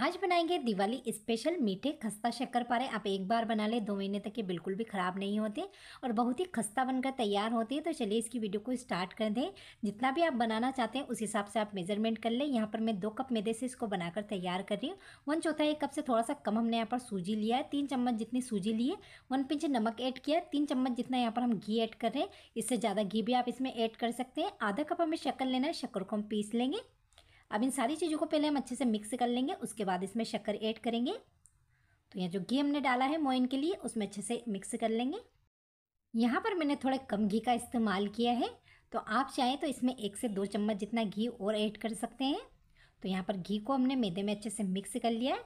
आज बनाएंगे दिवाली स्पेशल मीठे खस्ता शक्कर पारे आप एक बार बना ले दो महीने तक ये बिल्कुल भी ख़राब नहीं होते और बहुत ही खस्ता बनकर तैयार होते हैं तो चलिए इसकी वीडियो को स्टार्ट कर दें जितना भी आप बनाना चाहते हैं उस हिसाब से आप मेजरमेंट कर लें यहाँ पर मैं दो कप मैदे से इसको बनाकर तैयार कर रही हूँ वन चौथा एक कप से थोड़ा सा कम हमने यहाँ पर सूजी लिया है तीन चम्मच जितनी सूजी ली है वन पिंच नमक ऐड किया तीन चम्मच जितना यहाँ पर हम घी ऐड कर रहे हैं इससे ज़्यादा घी भी आप इसमें ऐड कर सकते हैं आधा कप हमें शक्कर लेना है शक्कर को हम पीस लेंगे अब इन सारी चीज़ों को पहले हम अच्छे से मिक्स कर लेंगे उसके बाद इसमें शक्कर ऐड करेंगे तो यहाँ जो घी हमने डाला है मोइन के लिए उसमें अच्छे से मिक्स कर लेंगे यहाँ पर मैंने थोड़े कम घी का इस्तेमाल किया है तो आप चाहें तो इसमें एक से दो चम्मच जितना घी और ऐड कर सकते हैं तो यहाँ पर घी को हमने मैदे में अच्छे से मिक्स कर लिया है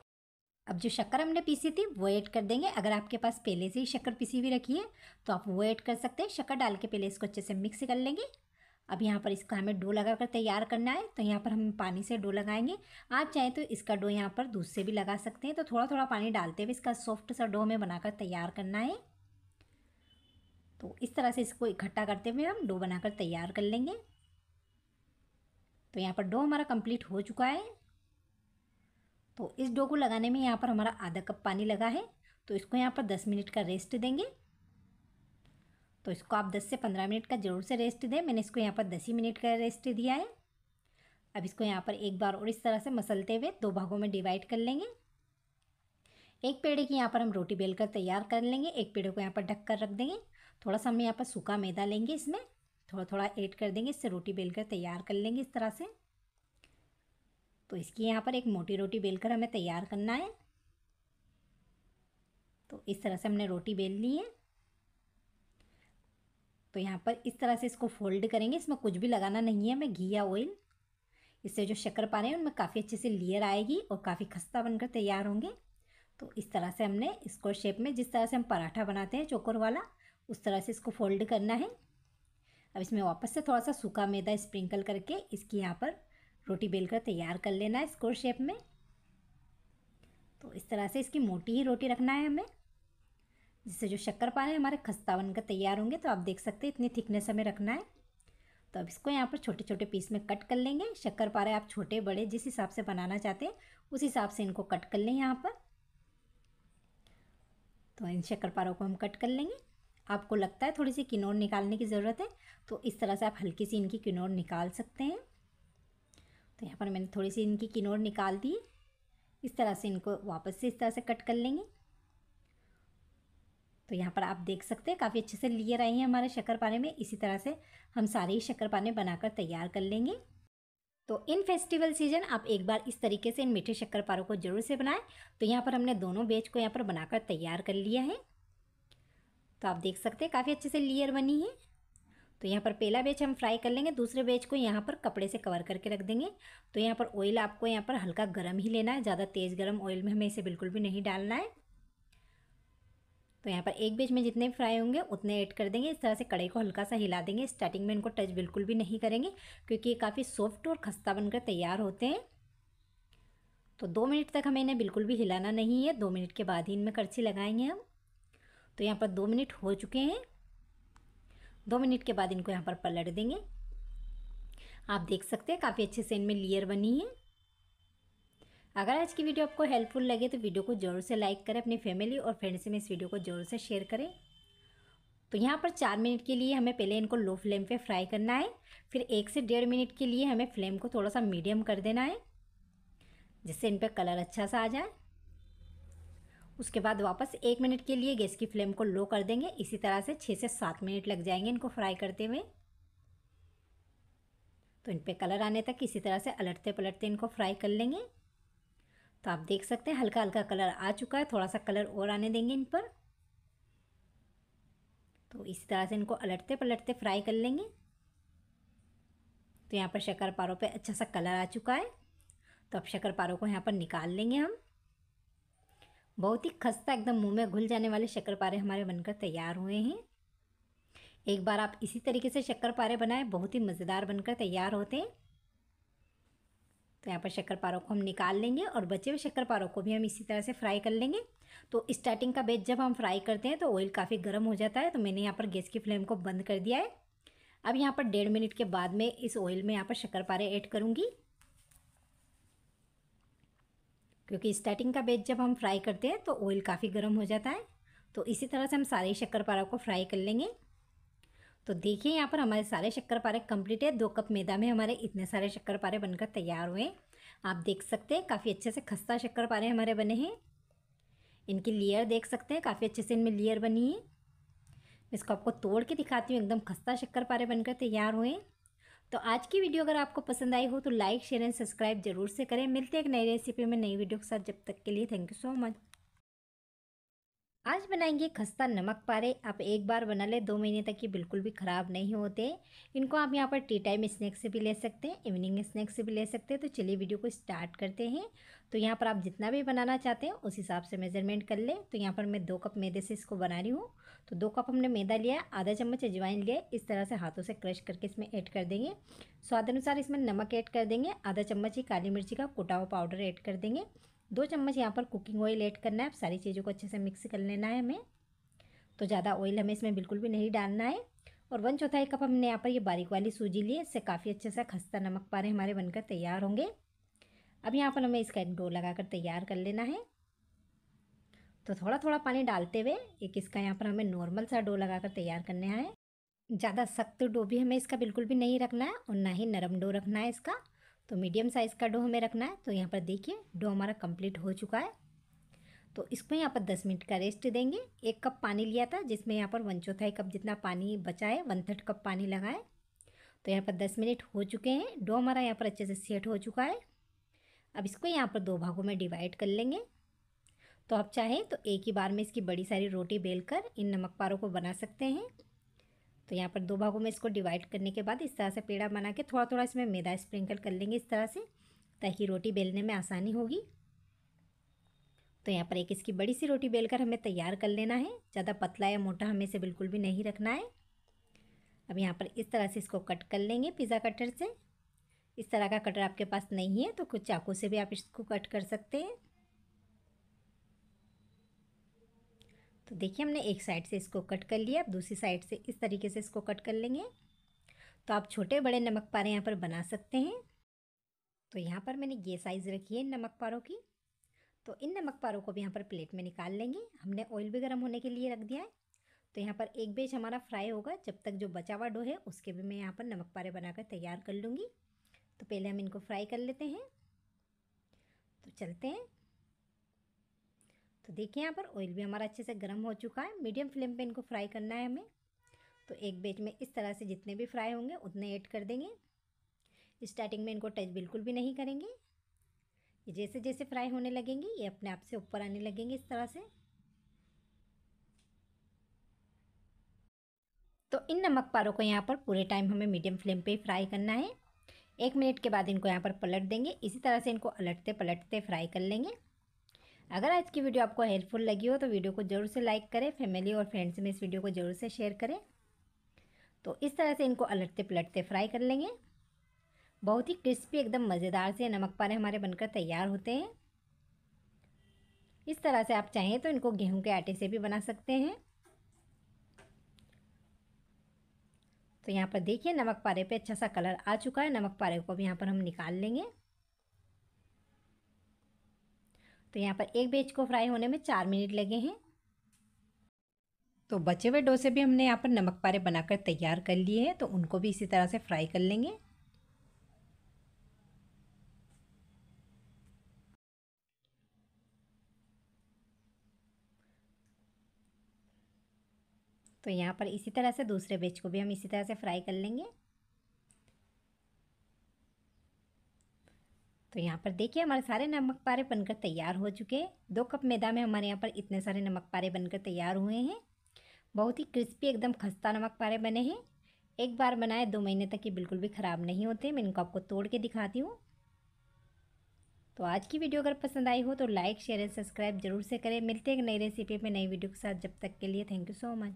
अब जो शक्कर हमने पीसी थी वो ऐड कर देंगे अगर आपके पास पहले से ही शक्कर पीसी हुई रखी है तो आप वो ऐड कर सकते हैं शक्कर डाल के पहले इसको अच्छे से मिक्स कर लेंगे अब यहाँ पर इसका हमें डो लगा कर तैयार करना है तो यहाँ पर हम पानी से डो लगाएंगे आप चाहें तो इसका डो यहाँ पर दूध से भी लगा सकते हैं तो थोड़ा थोड़ा पानी डालते हुए इसका सॉफ्ट सा डो हमें बनाकर तैयार करना है तो इस तरह से इसको इकट्ठा करते हुए हम डो बनाकर तैयार कर लेंगे तो यहाँ पर डो हमारा कम्प्लीट हो चुका है तो इस डो को लगाने में यहाँ पर हमारा आधा कप पानी लगा है तो इसको यहाँ पर दस मिनट का रेस्ट देंगे तो इसको आप 10 से 15 मिनट का ज़रूर से रेस्ट दें मैंने इसको यहाँ पर 10 ही मिनट का रेस्ट दिया है अब इसको यहाँ पर एक बार और इस तरह से मसलते हुए दो भागों में डिवाइड कर लेंगे एक पेड़े की यहाँ पर हम रोटी बेल कर तैयार कर लेंगे एक पेड़े को यहाँ पर ढक कर रख देंगे थोड़ा सा हम यहाँ पर सूखा मैदा लेंगे इसमें थोड़ा थोड़ा ऐड कर देंगे इससे रोटी बेल कर तैयार कर लेंगे इस तरह से तो इसकी यहाँ पर एक मोटी रोटी बेल कर हमें तैयार करना है तो इस तरह से हमने रोटी बेल ली है तो यहाँ पर इस तरह से इसको फोल्ड करेंगे इसमें कुछ भी लगाना नहीं है मैं घी या ऑयल इससे जो शक्कर पाने हैं उनमें काफ़ी अच्छे से लेयर आएगी और काफ़ी खस्ता बनकर तैयार होंगे तो इस तरह से हमने इसको शेप में जिस तरह से हम पराठा बनाते हैं चोकर वाला उस तरह से इसको फोल्ड करना है अब इसमें वापस से थोड़ा सा सूखा मैदा स्प्रिंकल करके इसकी यहाँ पर रोटी बेलकर तैयार कर लेना है स्कोर शेप में तो इस तरह से इसकी मोटी ही रोटी रखना है हमें जिससे जो शक्कर पारे हमारे खस्ता बनकर तैयार होंगे तो आप देख सकते हैं इतनी थिकनेस हमें रखना है तो अब इसको यहाँ पर छोटे छोटे पीस में कट कर लेंगे शक्कर पारे आप छोटे बड़े जिस हिसाब से बनाना चाहते हैं उस हिसाब से इनको कट कर लें यहाँ पर तो इन शक्कर पारों को हम कट कर लेंगे आपको लगता है थोड़ी सी किनोर निकालने की ज़रूरत है तो इस तरह से आप हल्की सी इनकी किनोर निकाल सकते हैं तो यहाँ पर मैंने थोड़ी सी इनकी किनोर निकाल दी इस तरह से इनको वापस से इस तरह से कट कर लेंगे तो यहाँ पर आप देख सकते हैं काफ़ी अच्छे से लिए रहे हैं हमारे शक्कर पाने में इसी तरह से हम सारे ही शक्कर पाने बनाकर तैयार कर लेंगे तो इन फेस्टिवल सीजन आप एक बार इस तरीके से इन मीठे शक्कर पारों को जरूर से बनाएं तो यहाँ पर हमने दोनों बेच को यहाँ पर बनाकर तैयार कर लिया है तो आप देख सकते हैं काफ़ी अच्छे से लेयर बनी है तो यहाँ पर पहला बेच हम फ्राई कर लेंगे दूसरे बेच को यहाँ पर कपड़े से कवर करके रख देंगे तो यहाँ पर ऑयल आपको यहाँ पर हल्का गर्म ही लेना है ज़्यादा तेज़ गर्म ऑयल में हमें इसे बिल्कुल भी नहीं डालना है तो यहाँ पर एक बीच में जितने फ्राई होंगे उतने ऐड कर देंगे इस तरह से कढ़ाई को हल्का सा हिला देंगे स्टार्टिंग में इनको टच बिल्कुल भी नहीं करेंगे क्योंकि ये काफ़ी सॉफ्ट और खस्ता बनकर तैयार होते हैं तो दो मिनट तक हमें इन्हें बिल्कुल भी हिलाना नहीं है दो मिनट के बाद ही इनमें करछी लगाएंगे हम तो यहाँ पर दो मिनट हो चुके हैं दो मिनट के बाद इनको यहाँ पर पलट देंगे आप देख सकते हैं काफ़ी अच्छे से इनमें लेयर बनी है अगर आज की वीडियो आपको हेल्पफुल लगे तो वीडियो को जरूर से लाइक करें अपनी फैमिली और फ्रेंड्स में इस वीडियो को जरूर से शेयर करें तो यहाँ पर चार मिनट के लिए हमें पहले इनको लो फ्लेम पे फ्राई करना है फिर एक से डेढ़ मिनट के लिए हमें फ्लेम को थोड़ा सा मीडियम कर देना है जिससे इन पर कलर अच्छा सा आ जाए उसके बाद वापस एक मिनट के लिए गैस की फ्लेम को लो कर देंगे इसी तरह से छः से सात मिनट लग जाएंगे इनको फ्राई करते हुए तो इन पर कलर आने तक इसी तरह से अलटते पलटते इनको फ्राई कर लेंगे तो आप देख सकते हैं हल्का हल्का कलर आ चुका है थोड़ा सा कलर और आने देंगे इन पर तो इसी तरह से इनको अलटते पलटते फ्राई कर लेंगे तो यहाँ पर शक्कर पारों पर अच्छा सा कलर आ चुका है तो अब शक्कर पारों को यहाँ पर निकाल लेंगे हम बहुत ही खस्ता एकदम मुंह में घुल जाने वाले शक्कर पारे हमारे बनकर तैयार हुए हैं एक बार आप इसी तरीके से शक्कर पारे बनाएं बहुत ही मज़ेदार बनकर तैयार होते हैं तो यहाँ पर शक्कर पारों को हम निकाल लेंगे और बचे हुए शक्कर पारों को भी हम इसी तरह से फ्राई कर लेंगे तो स्टार्टिंग का बेच जब हम फ्राई करते हैं तो ऑयल काफ़ी गर्म हो जाता है तो मैंने यहाँ पर गैस की फ्लेम को बंद कर दिया है अब यहाँ पर डेढ़ मिनट के बाद में इस ऑयल में यहाँ पर शक्कर पारे ऐड करूँगी क्योंकि स्टार्टिंग का बेच जब हम फ्राई करते हैं तो ऑयल काफ़ी गर्म हो जाता है तो इसी तरह से हम सारे शक्कर पारा को फ्राई कर लेंगे तो देखिए यहाँ पर हमारे सारे शक्कर पारे कम्प्लीट है दो कप मैदा में हमारे इतने सारे शक्कर पारे बनकर तैयार हुए आप देख सकते हैं काफ़ी अच्छे से खस्ता शक्कर पारे हमारे बने हैं इनकी लेयर देख सकते हैं काफ़ी अच्छे से इनमें लेयर बनी है मैं इसको आपको तोड़ के दिखाती हूँ एकदम खस्ता शक्कर पारे बनकर तैयार हुए तो आज की वीडियो अगर आपको पसंद आई हो तो लाइक शेयर एंड सब्सक्राइब जरूर से करें मिलते हैं एक नई रेसिपी में नई वीडियो के साथ जब तक के लिए थैंक यू सो मच आज बनाएंगे खस्ता नमक पारे आप एक बार बना ले दो महीने तक ये बिल्कुल भी ख़राब नहीं होते इनको आप यहाँ पर टी टाइम स्नैक्स से भी ले सकते हैं इवनिंग स्नैक्स से भी ले सकते हैं तो चलिए वीडियो को स्टार्ट करते हैं तो यहाँ पर आप जितना भी बनाना चाहते हैं उस हिसाब से मेजरमेंट कर लें तो यहाँ पर मैं दो कप मैदे से इसको बना रही हूँ तो दो कप हमने मैदा लिया आधा चम्मच अजवाइन लिया इस तरह से हाथों से क्रश करके इसमें ऐड कर देंगे स्वाद अनुसार इसमें नमक ऐड कर देंगे आधा चम्मच ही काली मिर्ची का कुटा हुआ पाउडर ऐड कर देंगे दो चम्मच यहाँ पर कुकिंग ऑयल ऐड करना है सारी चीज़ों को अच्छे से मिक्स कर लेना है हमें तो ज़्यादा ऑयल हमें इसमें बिल्कुल भी नहीं डालना है और वन चौथाई कप हमने यहाँ पर ये बारीक वाली सूजी ली है इससे काफ़ी अच्छे से खस्ता नमक पारे हमारे बनकर तैयार होंगे अब यहाँ पर हमें इसका एक डो लगाकर तैयार कर लेना है तो थोड़ा थोड़ा पानी डालते हुए एक इसका यहाँ पर हमें नॉर्मल सा डो लगाकर तैयार करना है ज़्यादा सख्त डो भी हमें इसका बिल्कुल भी नहीं रखना है और ना ही नरम डो रखना है इसका तो मीडियम साइज़ का डो हमें रखना है तो यहाँ पर देखिए डो हमारा कंप्लीट हो चुका है तो इसको यहाँ पर दस मिनट का रेस्ट देंगे एक कप पानी लिया था जिसमें यहाँ पर वन चौथाई कप जितना पानी बचा है वन थर्ड कप पानी लगा है तो यहाँ पर दस मिनट हो चुके हैं डो हमारा यहाँ पर अच्छे से सेट हो चुका है अब इसको यहाँ पर दो भागों में डिवाइड कर लेंगे तो आप चाहें तो एक ही बार में इसकी बड़ी सारी रोटी बेलकर इन नमक पारों को बना सकते हैं तो यहाँ पर दो भागों में इसको डिवाइड करने के बाद इस तरह से पेड़ा बना के थोड़ा थोड़ा इसमें मैदा स्प्रिंकल कर लेंगे इस तरह से ताकि रोटी बेलने में आसानी होगी तो यहाँ पर एक इसकी बड़ी सी रोटी बेलकर हमें तैयार कर लेना है ज़्यादा पतला या मोटा हमें इसे बिल्कुल भी नहीं रखना है अब यहाँ पर इस तरह से इसको कट कर लेंगे पिज़्ज़ा कटर से इस तरह का कटर आपके पास नहीं है तो कुछ चाकू से भी आप इसको कट कर सकते हैं तो देखिए हमने एक साइड से इसको कट कर लिया अब दूसरी साइड से इस तरीके से इसको कट कर लेंगे तो आप छोटे बड़े नमक पारे यहाँ पर बना सकते हैं तो यहाँ पर मैंने ये साइज़ रखी है नमक पारों की तो इन नमक पारों को भी यहाँ पर प्लेट में निकाल लेंगे हमने ऑयल भी गर्म होने के लिए रख दिया है तो यहाँ पर एक बेच हमारा फ्राई होगा जब तक जो बचा हुआ डो है उसके भी मैं यहाँ पर नमक पारे बनाकर तैयार कर लूँगी तो पहले हम इनको फ्राई कर लेते हैं तो चलते हैं तो देखिए यहाँ पर ऑयल भी हमारा अच्छे से गर्म हो चुका है मीडियम फ्लेम पे इनको फ्राई करना है हमें तो एक बेच में इस तरह से जितने भी फ्राई होंगे उतने ऐड कर देंगे स्टार्टिंग में इनको टच बिल्कुल भी नहीं करेंगे ये जैसे जैसे फ्राई होने लगेंगे ये अपने आप से ऊपर आने लगेंगे इस तरह से तो इन नमक पारों को यहाँ पर पूरे टाइम हमें मीडियम फ्लेम पे फ्राई करना है एक मिनट के बाद इनको यहाँ पर पलट देंगे इसी तरह से इनको पलटते पलटते फ्राई कर लेंगे अगर आज की वीडियो आपको हेल्पफुल लगी हो तो वीडियो को जरूर से लाइक करें फैमिली और फ्रेंड्स में इस वीडियो को जरूर से शेयर करें तो इस तरह से इनको अलटते पलटते फ्राई कर लेंगे बहुत ही क्रिस्पी एकदम मज़ेदार से नमक पारे हमारे बनकर तैयार होते हैं इस तरह से आप चाहें तो इनको गेहूं के आटे से भी बना सकते हैं तो यहाँ पर देखिए नमक पारे पे अच्छा सा कलर आ चुका है नमक पारे को भी यहाँ पर हम निकाल लेंगे तो यहाँ पर एक बेच को फ्राई होने में चार मिनट लगे हैं तो बचे हुए डोसे भी हमने यहाँ पर नमक पारे बनाकर तैयार कर लिए हैं तो उनको भी इसी तरह से फ्राई कर लेंगे तो यहाँ पर इसी तरह से दूसरे बेच को भी हम इसी तरह से फ्राई कर लेंगे तो यहाँ पर देखिए हमारे सारे नमक पारे बनकर तैयार हो चुके हैं दो कप मैदा में हमारे यहाँ पर इतने सारे नमक पारे बनकर तैयार हुए हैं बहुत ही क्रिस्पी एकदम खस्ता नमक पारे बने हैं एक बार बनाए दो महीने तक ये बिल्कुल भी ख़राब नहीं होते मैं इनको आपको तोड़ के दिखाती हूँ तो आज की वीडियो अगर पसंद आई हो तो लाइक शेयर एंड सब्सक्राइब जरूर से करें मिलते हैं एक नई रेसिपी में नई वीडियो के साथ जब तक के लिए थैंक यू सो मच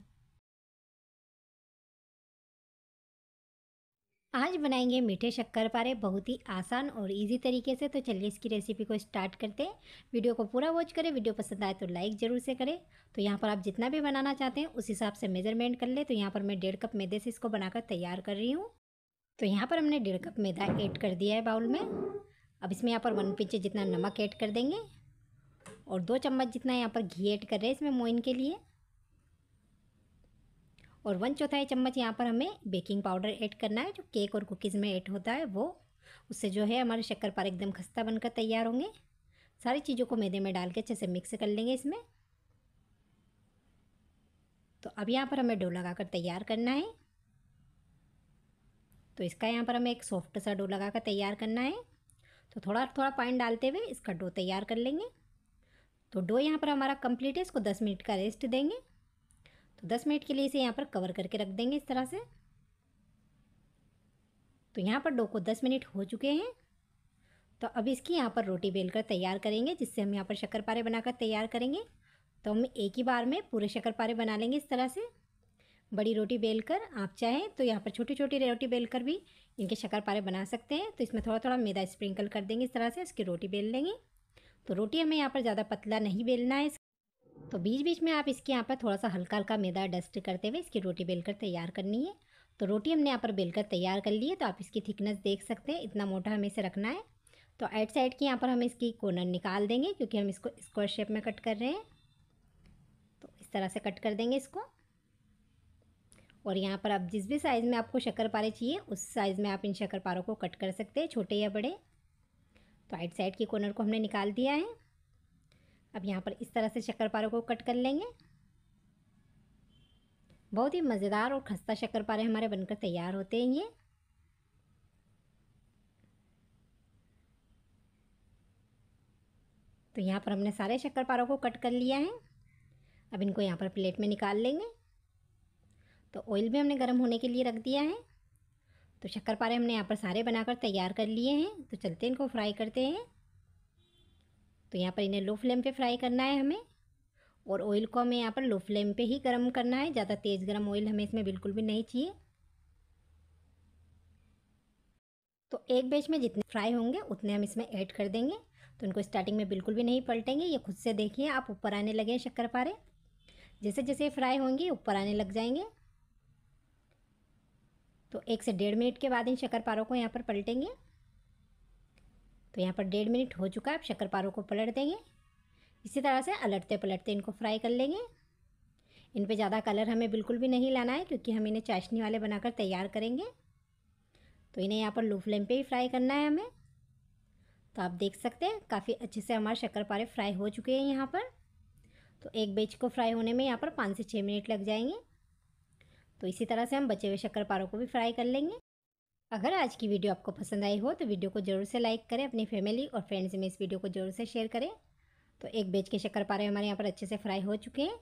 आज बनाएंगे मीठे शक्कर पारे बहुत ही आसान और इजी तरीके से तो चलिए इसकी रेसिपी को स्टार्ट करते हैं वीडियो को पूरा वॉच करें वीडियो पसंद आए तो लाइक ज़रूर से करें तो यहाँ पर आप जितना भी बनाना चाहते हैं उस हिसाब से मेजरमेंट कर ले तो यहाँ पर मैं डेढ़ कप मैदे से इसको बनाकर तैयार कर रही हूँ तो यहाँ पर हमने डेढ़ कप मैदा ऐड कर दिया है बाउल में अब इसमें यहाँ पर वन पिंच जितना नमक ऐड कर देंगे और दो चम्मच जितना यहाँ पर घी ऐड कर रहे हैं इसमें मोइन के लिए और वन चौथाई चम्मच यहाँ पर हमें बेकिंग पाउडर ऐड करना है जो केक और कुकीज़ में ऐड होता है वो उससे जो है हमारे शक्कर पार एकदम खस्ता बनकर तैयार होंगे सारी चीज़ों को मैदे में डाल के अच्छे से मिक्स कर लेंगे इसमें तो अब यहाँ पर हमें डो लगा कर तैयार करना है तो इसका यहाँ पर हमें एक सॉफ्ट सा डो लगा कर तैयार करना है तो थोड़ा थोड़ा पानी डालते हुए इसका डो तैयार कर लेंगे तो डो यहाँ पर हमारा कंप्लीट है इसको दस मिनट का रेस्ट देंगे तो दस मिनट के लिए इसे यहाँ पर कवर करके रख देंगे इस तरह से तो यहाँ पर डो को दस मिनट हो चुके हैं तो अब इसकी यहाँ पर रोटी बेलकर तैयार करेंगे जिससे हम यहाँ पर शक्कर पारे बनाकर तैयार करेंगे तो हम एक ही बार में पूरे शक्कर पारे बना लेंगे इस तरह से बड़ी रोटी बेलकर आप चाहें तो यहाँ पर छोटी छोटी रोटी बेलकर भी इनके शक्कर पारे बना सकते हैं तो इसमें थोड़ा थोड़ा मैदा स्प्रिंकल कर देंगे इस तरह से इसकी रोटी बेल लेंगे तो रोटी हमें यहाँ पर ज़्यादा पतला नहीं बेलना है तो बीच बीच में आप इसके यहाँ पर थोड़ा सा हल्का हल्का मैदा डस्ट करते हुए इसकी रोटी बेलकर तैयार करनी है तो रोटी हमने यहाँ पर बेलकर तैयार कर ली है तो आप इसकी थिकनेस देख सकते हैं इतना मोटा हमें इसे रखना है तो एट साइड की यहाँ पर हम इसकी कॉर्नर निकाल देंगे क्योंकि हम इसको स्क्वायर शेप में कट कर रहे हैं तो इस तरह से कट कर देंगे इसको और यहाँ पर आप जिस भी साइज़ में आपको शक्कर पारे चाहिए उस साइज़ में आप इन शक्कर पारों को कट कर सकते हैं छोटे या बड़े तो आइट साइड की कॉर्नर को हमने निकाल दिया है अब यहाँ पर इस तरह से शक्कर को कट कर लेंगे बहुत ही मज़ेदार और खस्ता शक्कर हमारे बनकर तैयार होते हैं ये तो यहाँ पर हमने सारे शक्कर को कट कर लिया है अब इनको यहाँ पर प्लेट में निकाल लेंगे तो ऑयल भी हमने गर्म होने के लिए रख दिया है तो शक्कर पारे हमने यहाँ पर सारे बनाकर तैयार कर लिए हैं तो चलते इनको फ्राई करते हैं तो यहाँ पर इन्हें लो फ्लेम पे फ्राई करना है हमें और ऑयल को हमें यहाँ पर लो फ्लेम पे ही गर्म करना है ज़्यादा तेज़ गर्म ऑयल हमें इसमें बिल्कुल भी नहीं चाहिए तो एक बेच में जितने फ्राई होंगे उतने हम इसमें ऐड कर देंगे तो इनको स्टार्टिंग में बिल्कुल भी नहीं पलटेंगे ये खुद से देखिए आप ऊपर आने लगे शक्कर पारे जैसे जैसे फ्राई होंगे ऊपर आने लग जाएंगे तो एक से डेढ़ मिनट के बाद इन शक्कर पारों को यहाँ पर पलटेंगे तो यहाँ पर डेढ़ मिनट हो चुका है आप शक्करपारों को पलट देंगे इसी तरह से अलटते पलटते इनको फ्राई कर लेंगे इन पर ज़्यादा कलर हमें बिल्कुल भी नहीं लाना है क्योंकि हम इन्हें चाशनी वाले बनाकर तैयार करेंगे तो इन्हें यहाँ पर लो फ्लेम पे ही फ्राई करना है हमें तो आप देख सकते हैं काफ़ी अच्छे से हमारे शक्करपारे फ्राई हो चुके हैं यहाँ पर तो एक बेच को फ्राई होने में यहाँ पर पाँच से छः मिनट लग जाएंगे तो इसी तरह से हम बचे हुए शक्करपारों को भी फ्राई कर लेंगे अगर आज की वीडियो आपको पसंद आई हो तो वीडियो को ज़रूर से लाइक करें अपनी फैमिली और फ्रेंड्स में इस वीडियो को ज़रूर से शेयर करें तो एक बेच के शक्कर पारे हमारे यहाँ पर अच्छे से फ्राई हो चुके हैं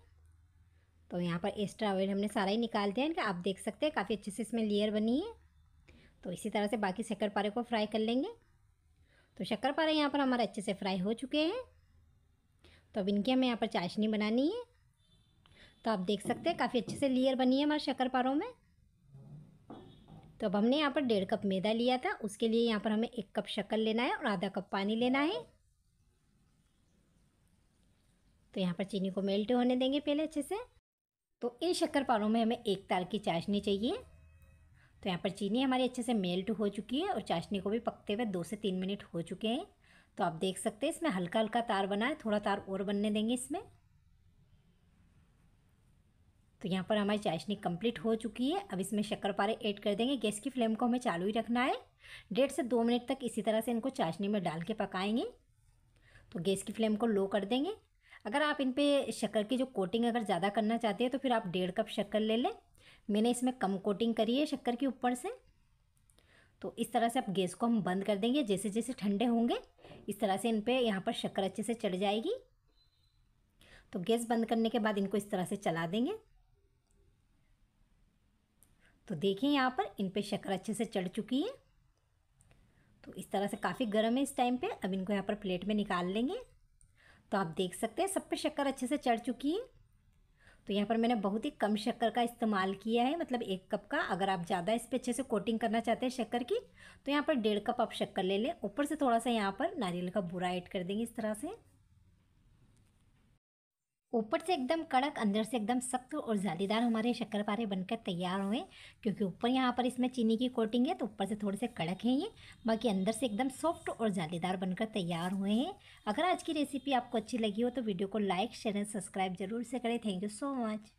तो यहाँ पर एक्स्ट्रा ऑयल हमने सारा ही निकाल दिया है आप देख सकते हैं काफ़ी अच्छे से इसमें लेयर बनी है तो इसी तरह से बाकी शक्कर पारे को फ्राई कर लेंगे तो शक्कर पारे यहाँ पर हमारे अच्छे से फ्राई हो चुके हैं तो अब इनकी हमें यहाँ पर चाशनी बनानी है तो आप देख सकते हैं काफ़ी अच्छे से लेयर बनी है हमारे शक्कर पारों में तो अब हमने यहाँ पर डेढ़ कप मैदा लिया था उसके लिए यहाँ पर हमें एक कप शक्कर लेना है और आधा कप पानी लेना है तो यहाँ पर चीनी को मेल्ट होने देंगे पहले अच्छे से तो इन शक्कर पारों में हमें एक तार की चाशनी चाहिए तो यहाँ पर चीनी हमारी अच्छे से मेल्ट हो चुकी है और चाशनी को भी पकते हुए दो से तीन मिनट हो चुके हैं तो आप देख सकते हैं इसमें हल्का हल्का तार बना है थोड़ा तार और बनने देंगे इसमें तो यहाँ पर हमारी चाशनी कंप्लीट हो चुकी है अब इसमें शक्कर पारे ऐड कर देंगे गैस की फ्लेम को हमें चालू ही रखना है डेढ़ से दो मिनट तक इसी तरह से इनको चाशनी में डाल के पकाएंगे तो गैस की फ्लेम को लो कर देंगे अगर आप इन पर शक्कर की जो कोटिंग अगर ज़्यादा करना चाहते हैं तो फिर आप डेढ़ कप शक्कर ले लें मैंने इसमें कम कोटिंग करी है शक्कर के ऊपर से तो इस तरह से आप गैस को हम बंद कर देंगे जैसे जैसे ठंडे होंगे इस तरह से इन पर यहाँ पर शक्कर अच्छे से चढ़ जाएगी तो गैस बंद करने के बाद इनको इस तरह से चला देंगे तो देखिए यहाँ पर इन पे शक्कर अच्छे से चढ़ चुकी है तो इस तरह से काफ़ी गर्म है इस टाइम पे अब इनको यहाँ पर प्लेट में निकाल लेंगे तो आप देख सकते हैं सब पे शक्कर अच्छे से चढ़ चुकी है तो यहाँ पर मैंने बहुत ही कम शक्कर का इस्तेमाल किया है मतलब एक कप का अगर आप ज़्यादा इस पर अच्छे से कोटिंग करना चाहते हैं शक्कर की तो यहाँ पर डेढ़ कप आप शक्कर ले लें ऊपर से थोड़ा सा यहाँ पर नारियल का बुरा ऐड कर देंगे इस तरह से ऊपर से एकदम कड़क अंदर से एकदम सख्त और जालीदार हमारे शक्करपारे बनकर तैयार हुए क्योंकि ऊपर यहाँ पर इसमें चीनी की कोटिंग है तो ऊपर से थोड़े से कड़क हैं ये बाकी अंदर से एकदम सॉफ्ट और जालीदार बनकर तैयार हुए हैं अगर आज की रेसिपी आपको अच्छी लगी हो तो वीडियो को लाइक शेयर एंड सब्सक्राइब जरूर से करें थैंक यू सो मच